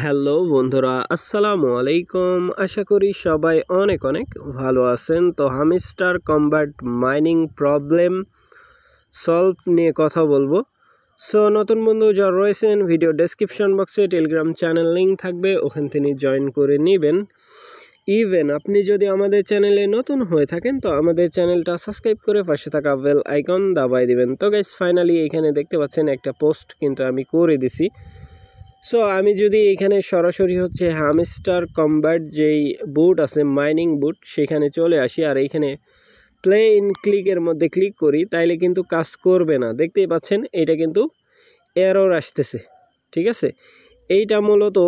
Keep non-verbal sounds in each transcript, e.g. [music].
hello বন্ধুরা আসসালামু আলাইকুম আশা করি সবাই অনেক অনেক ভালো আছেন তো Hamster Kombat mining problem solve নিয়ে কথা বলবো সো নতুন বন্ধু যারা রয়েছেন ভিডিও ডেসক্রিপশন বক্সে টেলিগ্রাম চ্যানেল লিঙ্ক থাকবে ওখান তিনি জয়েন করে নেবেন ইভেন আপনি যদি আমাদের চ্যানেলে নতুন হয়ে থাকেন তো আমাদের চ্যানেলটা সাবস্ক্রাইব করে পাশে থাকা বেল আইকন দাবাই দিবেন তো গাইস ফাইনালি এখানে দেখতে পাচ্ছেন একটা পোস্ট কিন্তু আমি করে দিছি সো আমি যদি এখানে সরাসরি হচ্ছে হামস্টার কম্বার্ট যেই বুট আছে মাইনিং বুট সেখানে চলে আসি আর এইখানে প্লে ইন ক্লিকের মধ্যে ক্লিক করি তাইলে কিন্তু কাজ করবে না দেখতেই পাচ্ছেন এটা কিন্তু এরর আসতেছে ঠিক আছে এইটা মূলত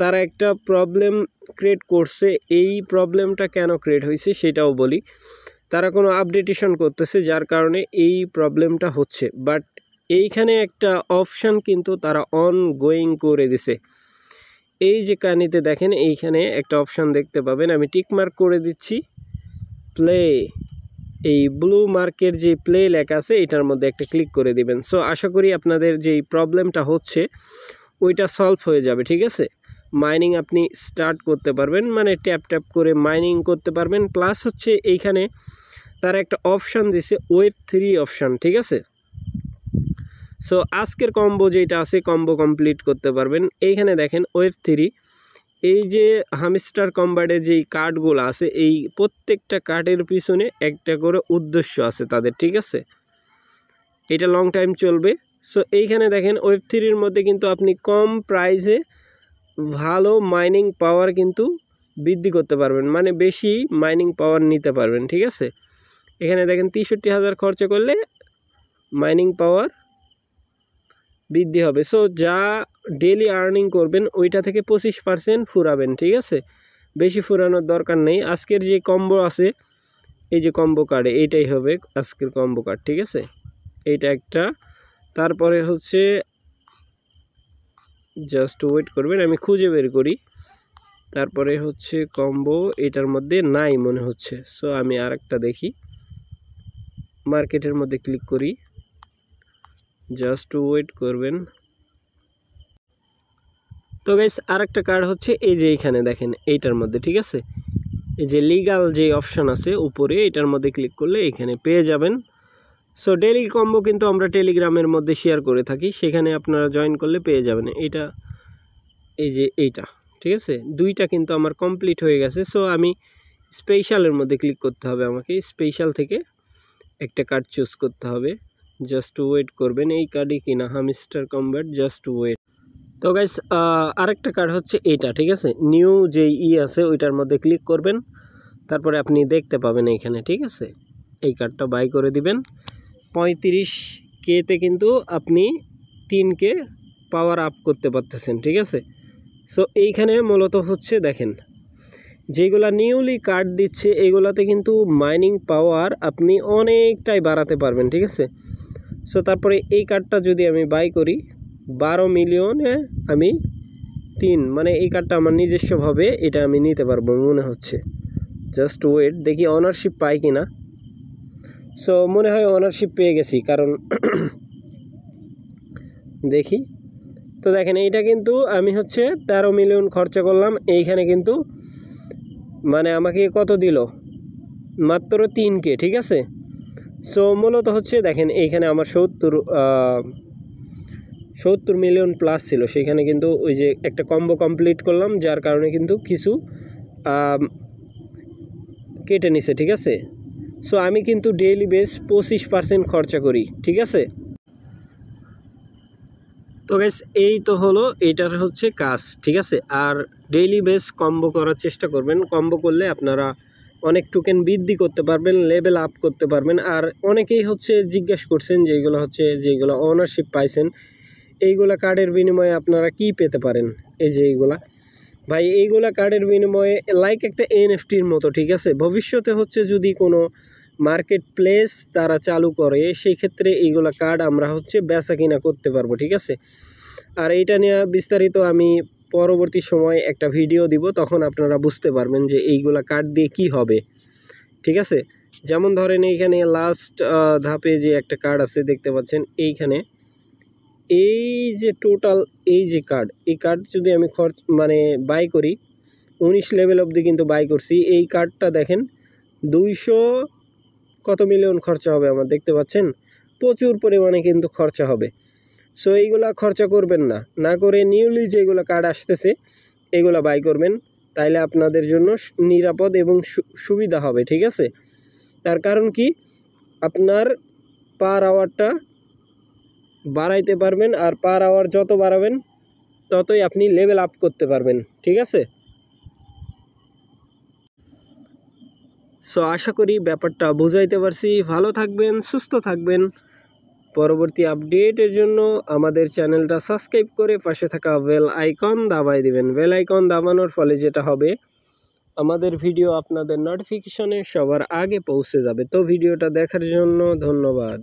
তারা একটা প্রবলেম ক্রিয়েট করছে এই প্রবলেমটা কেন ক্রিয়েট হয়েছে সেটাও বলি তারা কোনো আপডেটেশন করতেছে যার কারণে এই প্রবলেমটা হচ্ছে বাট এইখানে একটা অপশান কিন্তু তারা অন গোয়িং করে দিছে এই যে কানিতে দেখেন এইখানে একটা অপশান দেখতে পাবেন আমি টিকমার্ক করে দিচ্ছি প্লে এই ব্লু মার্কের যে প্লে লেখা আছে এটার মধ্যে একটা ক্লিক করে দিবেন সো আশা করি আপনাদের যেই প্রবলেমটা হচ্ছে ওইটা সলভ হয়ে যাবে ঠিক আছে মাইনিং আপনি স্টার্ট করতে পারবেন মানে ট্যাপ ট্যাপ করে মাইনিং করতে পারবেন প্লাস হচ্ছে এইখানে তার একটা অপশান দিছে ওয়েব থ্রি অপশান ঠিক আছে সো আজকের কম্বো যেটা আছে কম্বো কমপ্লিট করতে পারবেন এইখানে দেখেন ওয়েব থ্রি এই যে হামস্টার কম্বার্ডের যেই কার্ডগুলো আছে এই প্রত্যেকটা কার্ডের পিছনে একটা করে উদ্দেশ্য আছে তাদের ঠিক আছে এটা লং টাইম চলবে সো এইখানে দেখেন ওয়েব থ্রির মধ্যে কিন্তু আপনি কম প্রাইসে ভালো মাইনিং পাওয়ার কিন্তু বৃদ্ধি করতে পারবেন মানে বেশি মাইনিং পাওয়ার নিতে পারবেন ঠিক আছে এখানে দেখেন তেষট্টি হাজার খরচা করলে মাইনিং পাওয়ার বৃদ্ধি হবে সো যা ডেলি আর্নিং করবেন ওইটা থেকে পঁচিশ পার্সেন্ট ফুরাবেন ঠিক আছে বেশি ফুরানোর দরকার নেই আজকের যে কম্বো আছে এই যে কম্বো কার্ড এইটাই হবে আজকের কম্বো কার্ড ঠিক আছে এইটা একটা তারপরে হচ্ছে জাস্ট ওয়েট করবেন আমি খুঁজে বের করি তারপরে হচ্ছে কম্বো এটার মধ্যে নাই মনে হচ্ছে সো আমি আর দেখি মার্কেটের মধ্যে ক্লিক করি জাস্ট ওয়েট করবেন তো গাইস আরেকটা কার্ড হচ্ছে এই যে এইখানে দেখেন এইটার মধ্যে ঠিক আছে এই যে লিগাল যে অপশান আছে উপরে এটার মধ্যে ক্লিক করলে এখানে পেয়ে যাবেন সো ডেলি কম্বো কিন্তু আমরা টেলিগ্রামের মধ্যে শেয়ার করে থাকি সেখানে আপনারা জয়েন করলে পেয়ে যাবেন এটা এই যে এইটা ঠিক আছে দুইটা কিন্তু আমার কমপ্লিট হয়ে গেছে সো আমি স্পেশালের মধ্যে ক্লিক করতে হবে আমাকে স্পেশাল থেকে একটা কার্ড চুজ করতে হবে জাস্ট ওয়েট করবেন এই কার্ডই কিনা হামিস্টার কম্ব্যাট জাস্ট ওয়েট তো গাইস আরেকটা কার্ড হচ্ছে এটা ঠিক আছে নিউ যে ই আছে ওইটার মধ্যে ক্লিক করবেন তারপরে আপনি দেখতে পাবেন এইখানে ঠিক আছে এই কার্ডটা বাই করে দিবেন পঁয়ত্রিশ কেতে কিন্তু আপনি তিনকে পাওয়ার আপ করতে পারতেছেন ঠিক আছে সো এইখানে মূলত হচ্ছে দেখেন যেগুলা নিউলি কার্ড দিচ্ছে এগুলাতে কিন্তু মাইনিং পাওয়ার আপনি অনেকটাই বাড়াতে পারবেন ঠিক আছে সো তারপরে এই কার্ডটা যদি আমি বাই করি বারো মিলিয়নে আমি তিন মানে এই কার্ডটা আমার নিজস্বভাবে এটা আমি নিতে পারবো মনে হচ্ছে জাস্ট ওয়েট দেখি অনারশিপ পাই কি না সো মনে হয় অনারশিপ পেয়ে গেছি কারণ [clears throat] দেখি তো দেখেন এইটা কিন্তু আমি হচ্ছে তেরো মিলিয়ন খরচা করলাম এইখানে কিন্তু মানে আমাকে কত দিল মাত্র তিনকে ঠিক আছে সো মূলত হচ্ছে দেখেন এইখানে আমার সত্তর সত্তর মিলিয়ন প্লাস ছিল সেখানে কিন্তু ওই যে একটা কম্বো কমপ্লিট করলাম যার কারণে কিন্তু কিছু কেটে নিছে ঠিক আছে সো আমি কিন্তু ডেইলি বেস পঁচিশ পার্সেন্ট খরচা করি ঠিক আছে তো গ্যাস এই তো হলো এটার হচ্ছে কাজ ঠিক আছে আর ডেইলি বেস কম্বো করার চেষ্টা করবেন কম্বো করলে আপনারা অনেক টোকেন বৃদ্ধি করতে পারবেন লেভেল আপ করতে পারবেন আর অনেকেই হচ্ছে জিজ্ঞেস করছেন যেগুলো হচ্ছে যেগুলো ওনারশিপ পাইছেন এইগুলা কার্ডের বিনিময়ে আপনারা কি পেতে পারেন এই যে এইগুলা ভাই এইগুলা কার্ডের বিনিময়ে লাইক একটা এনএফটির মতো ঠিক আছে ভবিষ্যতে হচ্ছে যদি কোনো মার্কেট প্লেস তারা চালু করে সেই ক্ষেত্রে এইগুলা কার্ড আমরা হচ্ছে বেচা কিনা করতে পারবো ঠিক আছে আর এইটা নিয়ে বিস্তারিত আমি পরবর্তী সময়ে একটা ভিডিও দিব তখন আপনারা বুঝতে পারবেন যে এইগুলা কাট দিয়ে কি হবে ঠিক আছে যেমন ধরেন এইখানে লাস্ট ধাপে যে একটা কার্ড আছে দেখতে পাচ্ছেন এইখানে এই যে টোটাল এই যে কার্ড এই কার্ড যদি আমি খরচ মানে বাই করি উনিশ লেভেল অবধি কিন্তু বাই করছি এই কার্ডটা দেখেন দুইশো কত মিলিয়ন খরচা হবে আমার দেখতে পাচ্ছেন প্রচুর পরিমাণে কিন্তু খরচা হবে সো এইগুলা খরচা করবেন না না করে নিউলি যেগুলো কার্ড আসতেছে এগুলা বাই করবেন তাইলে আপনাদের জন্য নিরাপদ এবং সুবিধা হবে ঠিক আছে তার কারণ কি আপনার পার আওয়ারটা বাড়াইতে পারবেন আর পার আওয়ার যত বাড়াবেন ততই আপনি লেভেল আপ করতে পারবেন ঠিক আছে সো আশা করি ব্যাপারটা বুঝাইতে পারছি ভালো থাকবেন সুস্থ থাকবেন পরবর্তী আপডেটের জন্য আমাদের চ্যানেলটা সাবস্ক্রাইব করে পাশে থাকা বেল আইকন দাবাই দিবেন বেল আইকন দাবানোর ফলে যেটা হবে আমাদের ভিডিও আপনাদের নোটিফিকেশনে সবার আগে পৌঁছে যাবে তো ভিডিওটা দেখার জন্য ধন্যবাদ